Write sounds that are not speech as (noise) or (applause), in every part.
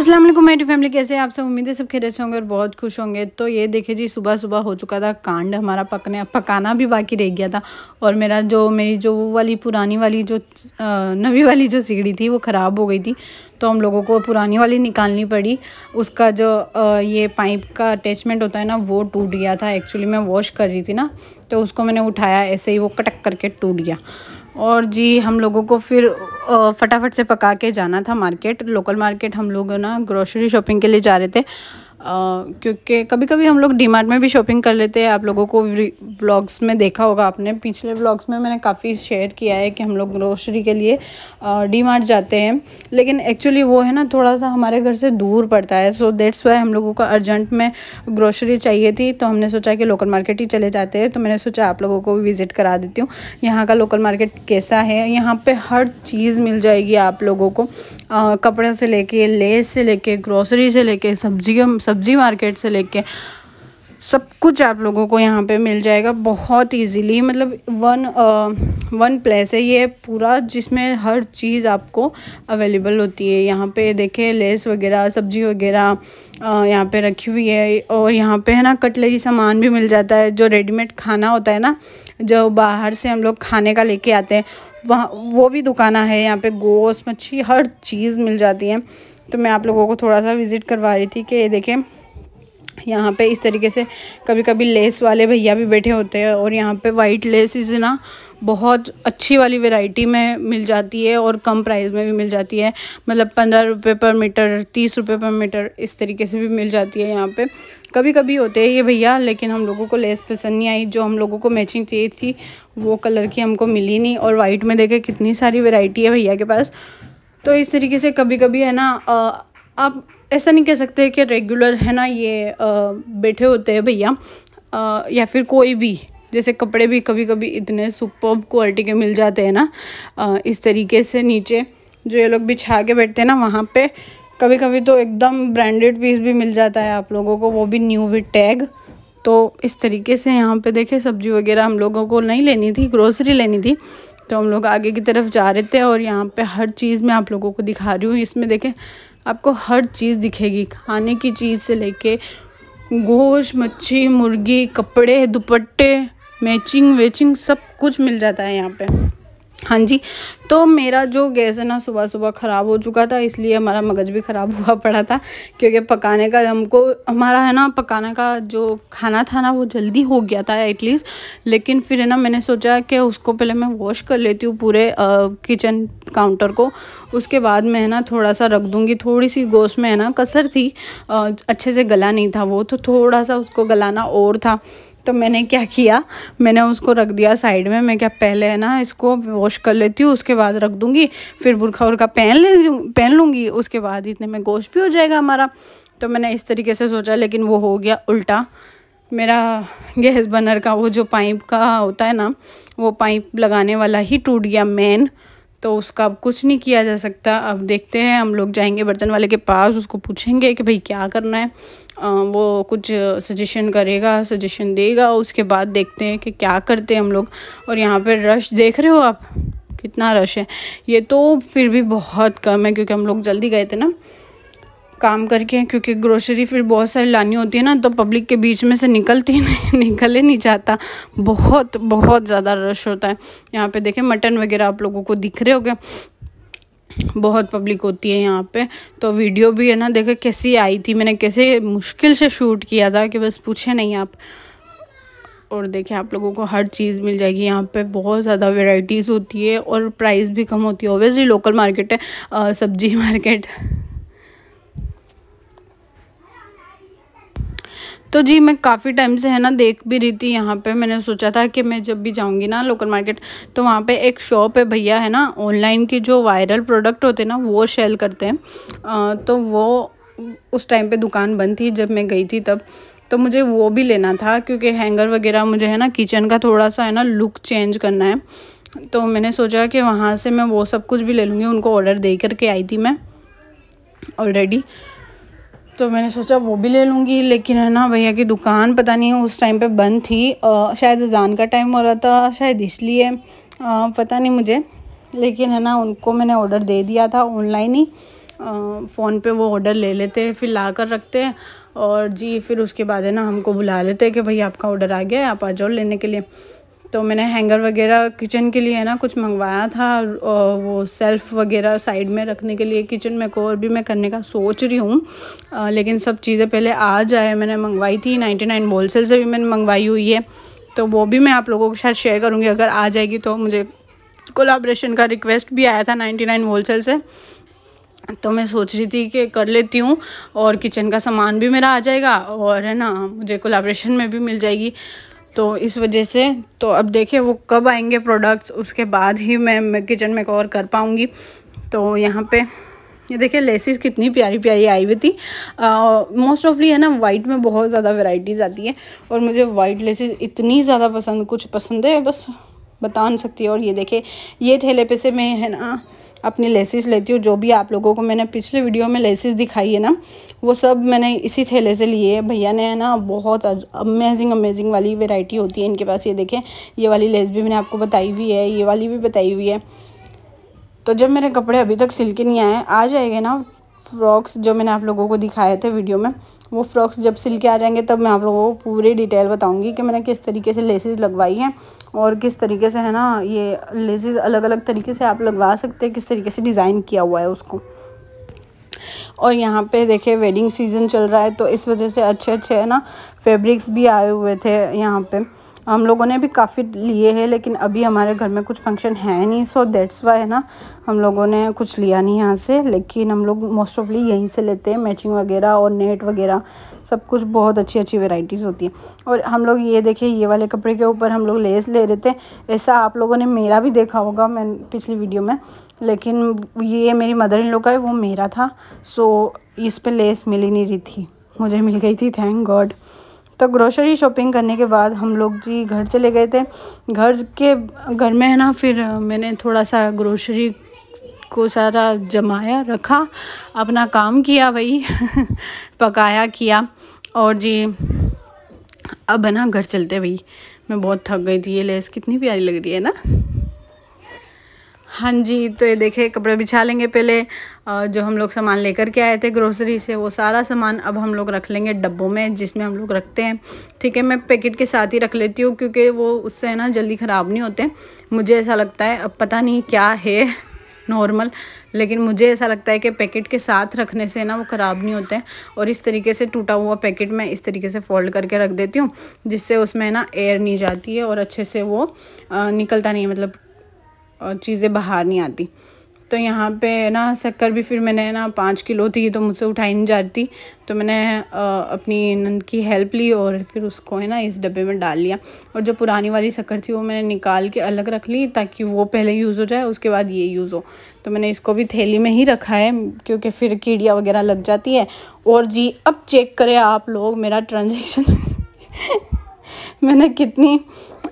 असलम मेरी फैमिली कैसे आप सब उम्मीद है सब खेरे से होंगे और बहुत खुश होंगे तो ये देखिए जी सुबह सुबह हो चुका था कांड हमारा पकने पकाना भी बाकी रह गया था और मेरा जो मेरी जो वो वाली पुरानी वाली जो नवी वाली जो सीढ़ी थी वो ख़राब हो गई थी तो हम लोगों को पुरानी वाली निकालनी पड़ी उसका जो ये पाइप का अटैचमेंट होता है ना वो टूट गया था एक्चुअली मैं वॉश कर रही थी ना तो उसको मैंने उठाया ऐसे ही वो कटक करके टूट गया और जी हम लोगों को फिर फटाफट से पका के जाना था मार्केट लोकल मार्केट हम लोग ना ग्रोसरी शॉपिंग के लिए जा रहे थे क्योंकि कभी कभी हम लोग डी में भी शॉपिंग कर लेते हैं आप लोगों को व्लॉग्स में देखा होगा आपने पिछले व्लॉग्स में मैंने काफ़ी शेयर किया है कि हम लोग ग्रोसरी के लिए डी जाते हैं लेकिन एक्चुअली वो है ना थोड़ा सा हमारे घर से दूर पड़ता है सो देट्स वाई हम लोगों को अर्जेंट में ग्रोसरी चाहिए थी तो हमने सोचा कि लोकल मार्केट ही चले जाते हैं तो मैंने सोचा आप लोगों को विज़िट करा देती हूँ यहाँ का लोकल मार्केट कैसा है यहाँ पर हर चीज़ मिल जाएगी आप लोगों को कपड़ों से लेके लेस से लेके ग्रोसरी से लेके सब्जियों सब्जी मार्केट से लेके सब कुछ आप लोगों को यहाँ पे मिल जाएगा बहुत इजीली मतलब वन वन प्लेस है ये पूरा जिसमें हर चीज़ आपको अवेलेबल होती है यहाँ पे देखिए लेस वगैरह सब्जी वगैरह यहाँ पे रखी हुई है और यहाँ पे है ना कटलरी सामान भी मिल जाता है जो रेडीमेड खाना होता है ना जो बाहर से हम लोग खाने का लेके आते हैं वहाँ वो भी दुकाना है यहाँ पे गोश्त मच्छी हर चीज़ मिल जाती है तो मैं आप लोगों को थोड़ा सा विज़िट करवा रही थी कि ये देखें यहाँ पे इस तरीके से कभी कभी लेस वाले भैया भी बैठे होते हैं और यहाँ पे वाइट लेस इज ना बहुत अच्छी वाली वैरायटी में मिल जाती है और कम प्राइस में भी मिल जाती है मतलब पंद्रह रुपये पर मीटर तीस रुपये पर मीटर इस तरीके से भी मिल जाती है यहाँ पे कभी कभी होते हैं ये भैया लेकिन हम लोगों को लेस पसंद नहीं आई जो हम लोगों को मैचिंग चाहिए थी वो कलर की हमको मिली नहीं और वाइट में देखे कितनी सारी वेराइटी है भैया के पास तो इस तरीके से कभी कभी है ना आप ऐसा नहीं कह सकते कि रेगुलर है ना ये बैठे होते हैं भैया या फिर कोई भी जैसे कपड़े भी कभी कभी इतने सुपर क्वालिटी के मिल जाते हैं ना इस तरीके से नीचे जो ये लोग बिछा के बैठते हैं ना वहाँ पे कभी कभी तो एकदम ब्रांडेड पीस भी मिल जाता है आप लोगों को वो भी न्यू विथ टैग तो इस तरीके से यहाँ पे देखे सब्जी वगैरह हम लोगों को नहीं लेनी थी ग्रोसरी लेनी थी तो हम लोग आगे की तरफ जा रहे थे और यहाँ पे हर चीज़ मैं आप लोगों को दिखा रही हूँ इसमें देखें आपको हर चीज़ दिखेगी खाने की चीज़ से लेके गोश्त मच्छी मुर्गी कपड़े दुपट्टे मैचिंग वेचिंग सब कुछ मिल जाता है यहाँ पर हाँ जी तो मेरा जो गैस है ना सुबह सुबह ख़राब हो चुका था इसलिए हमारा मगज़ भी ख़राब (laughs) हुआ पड़ा था क्योंकि पकाने का हमको हमारा है ना पकाने का जो खाना था ना वो जल्दी हो गया था एटलीस्ट लेकिन फिर है ना मैंने सोचा कि उसको पहले मैं वॉश कर लेती हूँ पूरे किचन काउंटर को उसके बाद मैं ना थोड़ा सा रख दूँगी थोड़ी सी गोश्त में है ना कसर थी आ, अच्छे से गला नहीं था वो तो थोड़ा सा उसको गलाना और था तो मैंने क्या किया मैंने उसको रख दिया साइड में मैं क्या पहले है ना इसको वॉश कर लेती हूँ उसके बाद रख दूँगी फिर बुरखा वुरखा पहन ले पहन लूँगी उसके बाद इतने में गोश्त भी हो जाएगा हमारा तो मैंने इस तरीके से सोचा लेकिन वो हो गया उल्टा मेरा गैस बर्नर का वो जो पाइप का होता है ना वो पाइप लगाने वाला ही टूट गया मेन तो उसका अब कुछ नहीं किया जा सकता अब देखते हैं हम लोग जाएंगे बर्तन वाले के पास उसको पूछेंगे कि भाई क्या करना है वो कुछ सजेशन करेगा सजेशन देगा उसके बाद देखते हैं कि क्या करते हैं हम लोग और यहाँ पर रश देख रहे हो आप कितना रश है ये तो फिर भी बहुत कम है क्योंकि हम लोग जल्दी गए थे ना काम करके क्योंकि ग्रोसरी फिर बहुत सारी लानी होती है ना तो पब्लिक के बीच में से निकलती (laughs) नहीं निकल ही नहीं जाता बहुत बहुत ज़्यादा रश होता है यहाँ पे देखें मटन वगैरह आप लोगों को दिख रहे हो गए बहुत पब्लिक होती है यहाँ पे तो वीडियो भी है ना देखे कैसी आई थी मैंने कैसे मुश्किल से शूट किया था कि बस पूछे नहीं आप और देखिए आप लोगों को हर चीज़ मिल जाएगी यहाँ पे बहुत ज़्यादा वेराइटीज़ होती है और प्राइस भी कम होती है ओबियसली लोकल मार्केट है सब्जी मार्केट (laughs) तो जी मैं काफ़ी टाइम से है ना देख भी रही थी यहाँ पे मैंने सोचा था कि मैं जब भी जाऊँगी ना लोकल मार्केट तो वहाँ पे एक शॉप है भैया है ना ऑनलाइन के जो वायरल प्रोडक्ट होते हैं ना वो सेल करते हैं आ, तो वो उस टाइम पे दुकान बंद थी जब मैं गई थी तब तो मुझे वो भी लेना था क्योंकि हैंगर वगैरह मुझे है ना किचन का थोड़ा सा है ना लुक चेंज करना है तो मैंने सोचा कि वहाँ से मैं वो सब कुछ भी ले लूँगी उनको ऑर्डर दे करके आई थी मैं ऑलरेडी तो मैंने सोचा वो भी ले लूँगी लेकिन है ना भैया की दुकान पता नहीं उस टाइम पे बंद थी आ, शायद अजान का टाइम हो रहा था शायद इसलिए पता नहीं मुझे लेकिन है ना उनको मैंने ऑर्डर दे दिया था ऑनलाइन ही फ़ोन पे वो ऑर्डर ले लेते हैं फिर ला कर रखते हैं और जी फिर उसके बाद है ना हमको बुला लेते हैं कि भाई आपका ऑर्डर आ गया है आप आ जाओ लेने के लिए तो मैंने हैंगर वगैरह किचन के लिए ना कुछ मंगवाया था और वो सेल्फ़ वगैरह साइड में रखने के लिए किचन में को और भी मैं करने का सोच रही हूँ लेकिन सब चीज़ें पहले आ जाए मैंने मंगवाई थी नाइन्टी नाइन होलसेल से भी मैंने मंगवाई हुई है तो वो भी मैं आप लोगों के साथ शेयर करूँगी अगर आ जाएगी तो मुझे कोलाब्रेशन का रिक्वेस्ट भी आया था नाइन्टी नाइन होलसेल से तो मैं सोच रही थी कि कर लेती हूँ और किचन का सामान भी मेरा आ जाएगा और है ना मुझे कोलाब्रेशन में भी मिल जाएगी तो इस वजह से तो अब देखिए वो कब आएंगे प्रोडक्ट्स उसके बाद ही मैं किचन में कवर कर पाऊँगी तो यहाँ पे ये देखिए लेसिस कितनी प्यारी प्यारी आई हुई थी मोस्ट ऑफली है ना वाइट में बहुत ज़्यादा वेराइटीज़ आती है और मुझे वाइट लेसिस इतनी ज़्यादा पसंद कुछ पसंद है बस बता नहीं सकती और ये देखिए ये ठेले पे से मैं है ना अपनी लेसिस लेती हूँ जो भी आप लोगों को मैंने पिछले वीडियो में लेसिस दिखाई है ना वो सब मैंने इसी थैले से लिए है भैया ने है ना बहुत अमेजिंग अमेजिंग वाली वेराइटी होती है इनके पास ये देखें ये वाली लेस भी मैंने आपको बताई हुई है ये वाली भी बताई हुई है तो जब मेरे कपड़े अभी तक सिल के नहीं आए आ जाएंगे ना फ्रॉक्स जो मैंने आप लोगों को दिखाए थे वीडियो में वो फ्रॉक्स जब सिल के आ जाएंगे तब मैं आप लोगों को पूरी डिटेल बताऊंगी कि मैंने किस तरीके से लेसेस लगवाई हैं और किस तरीके से है ना ये लेसेस अलग अलग तरीके से आप लगवा सकते हैं किस तरीके से डिज़ाइन किया हुआ है उसको और यहाँ पे देखिए वेडिंग सीज़न चल रहा है तो इस वजह से अच्छे अच्छे है ना फेब्रिक्स भी आए हुए थे यहाँ पर हम लोगों ने भी काफ़ी लिए हैं लेकिन अभी हमारे घर में कुछ फंक्शन है नहीं सो दैट्स वाई है ना हम लोगों ने कुछ लिया नहीं यहाँ से लेकिन हम लोग मोस्ट ऑफली यहीं से लेते हैं मैचिंग वगैरह और नेट वगैरह सब कुछ बहुत अच्छी अच्छी वेराइटीज़ होती है और हम लोग ये देखे ये वाले कपड़े के ऊपर हम लोग लेस ले रहे थे ऐसा आप लोगों ने मेरा भी देखा होगा मैं पिछली वीडियो में लेकिन ये मेरी मदर इन लोग का है वो मेरा था सो इस पर लेस मिल ही नहीं रही थी मुझे मिल गई थी थैंक गॉड तो ग्रोसरी शॉपिंग करने के बाद हम लोग जी घर चले गए थे घर के घर में है ना फिर मैंने थोड़ा सा ग्रोसरी को सारा जमाया रखा अपना काम किया भाई (laughs) पकाया किया और जी अब है ना घर चलते भाई मैं बहुत थक गई थी ये लेस कितनी प्यारी लग रही है ना हाँ जी तो ये देखे कपड़े बिछा लेंगे पहले जो हम लोग सामान लेकर के आए थे ग्रोसरी से वो सारा सामान अब हम लोग रख लेंगे डब्बों में जिसमें हम लोग रखते हैं ठीक है मैं पैकेट के साथ ही रख लेती हूँ क्योंकि वो उससे है ना जल्दी ख़राब नहीं होते मुझे ऐसा लगता है अब पता नहीं क्या है नॉर्मल लेकिन मुझे ऐसा लगता है कि पैकेट के साथ रखने से ना वो ख़राब नहीं होते और इस तरीके से टूटा हुआ पैकेट मैं इस तरीके से फोल्ड करके रख देती हूँ जिससे उसमें ना एयर नहीं जाती है और अच्छे से वो निकलता नहीं है मतलब चीज़ें बाहर नहीं आती तो यहाँ पे ना शक्कर भी फिर मैंने ना पाँच किलो थी तो मुझसे उठाई नहीं जाती तो मैंने अपनी नंद की हेल्प ली और फिर उसको है ना इस डब्बे में डाल लिया और जो पुरानी वाली शक्कर थी वो मैंने निकाल के अलग रख ली ताकि वो पहले यूज़ हो जाए उसके बाद ये यूज़ हो तो मैंने इसको भी थैली में ही रखा है क्योंकि फिर कीड़िया वगैरह लग जाती है और जी अब चेक करें आप लोग मेरा ट्रांजेक्शन (laughs) मैंने कितनी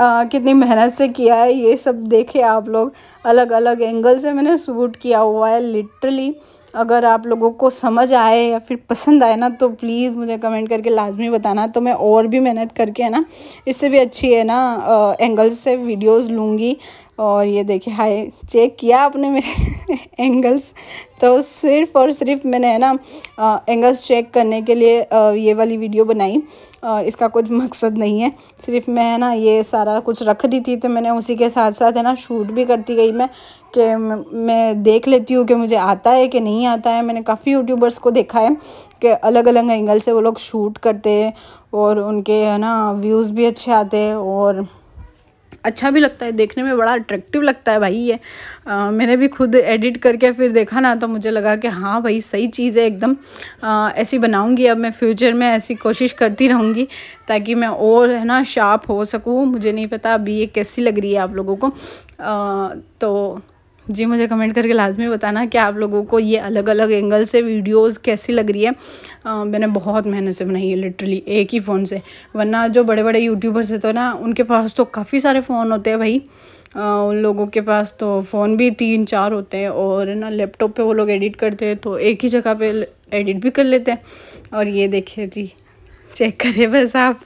आ, कितनी मेहनत से किया है ये सब देखे आप लोग अलग अलग एंगल से मैंने सूट किया हुआ है लिटरली अगर आप लोगों को समझ आए या फिर पसंद आए ना तो प्लीज़ मुझे कमेंट करके लाजमी बताना तो मैं और भी मेहनत करके है ना इससे भी अच्छी है ना आ, एंगल से वीडियोस लूँगी और ये देखिए हाय चेक किया आपने मेरे एंगल्स (laughs) तो सिर्फ और सिर्फ मैंने है ना आ, एंगल्स चेक करने के लिए आ, ये वाली वीडियो बनाई इसका कुछ मकसद नहीं है सिर्फ मैं ना ये सारा कुछ रख दी थी तो मैंने उसी के साथ साथ है ना शूट भी करती गई मैं कि मैं देख लेती हूँ कि मुझे आता है कि नहीं आता है मैंने काफ़ी यूट्यूबर्स को देखा है कि अलग अलग एंगल से वो लोग शूट करते हैं और उनके है ना व्यूज़ भी अच्छे आते हैं और अच्छा भी लगता है देखने में बड़ा अट्रैक्टिव लगता है भाई ये मैंने भी खुद एडिट करके फिर देखा ना तो मुझे लगा कि हाँ भाई सही चीज़ है एकदम आ, ऐसी बनाऊँगी अब मैं फ्यूचर में ऐसी कोशिश करती रहूँगी ताकि मैं और है ना शार्प हो सकूँ मुझे नहीं पता अभी ये कैसी लग रही है आप लोगों को आ, तो जी मुझे कमेंट करके लाजमी बताना कि आप लोगों को ये अलग अलग एंगल से वीडियोस कैसी लग रही है आ, मैंने बहुत मेहनत से बनाई है लिटरली एक ही फ़ोन से वरना जो बड़े बड़े यूट्यूबर्स हैं तो ना उनके पास तो काफ़ी सारे फ़ोन होते हैं भाई उन लोगों के पास तो फ़ोन भी तीन चार होते हैं और ना लैपटॉप पे वो लोग एडिट करते हैं तो एक ही जगह पे एडिट भी कर लेते हैं और ये देखिए जी चेक करें बस आप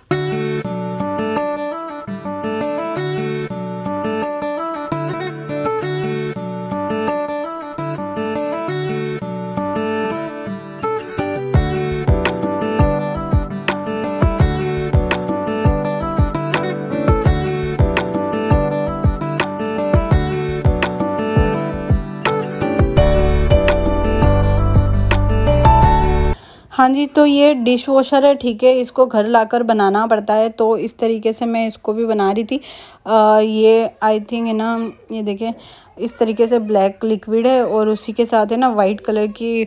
हाँ जी तो ये डिश वॉशर है ठीक है इसको घर लाकर बनाना पड़ता है तो इस तरीके से मैं इसको भी बना रही थी आ, ये आई थिंक है ना ये देखें इस तरीके से ब्लैक लिक्विड है और उसी के साथ है ना वाइट कलर की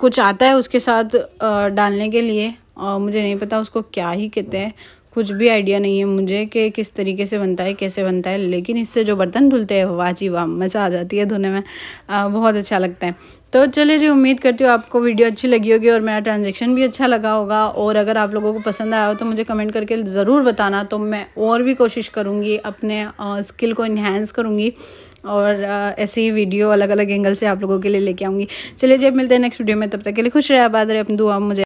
कुछ आता है उसके साथ आ, डालने के लिए आ, मुझे नहीं पता उसको क्या ही कहते हैं कुछ भी आइडिया नहीं है मुझे कि किस तरीके से बनता है कैसे बनता है लेकिन इससे जो बर्तन धुलते हैं वाजी वाह मज़ा आ जाती है धोने में आ, बहुत अच्छा लगता है तो चलिए जी उम्मीद करती हूँ आपको वीडियो अच्छी लगी होगी और मेरा ट्रांजेक्शन भी अच्छा लगा होगा और अगर आप लोगों को पसंद आया हो तो मुझे कमेंट करके ज़रूर बताना तो मैं और भी कोशिश करूँगी अपने स्किल को इन्हेंस करूँगी और ऐसी ही वीडियो अलग अलग एंगल से आप लोगों के लिए लेके आऊँगी चलिए जब मिलते हैं नेक्स्ट वीडियो में तब तक के लिए खुश रहे आबाद रहे अपनी दुआ मुझे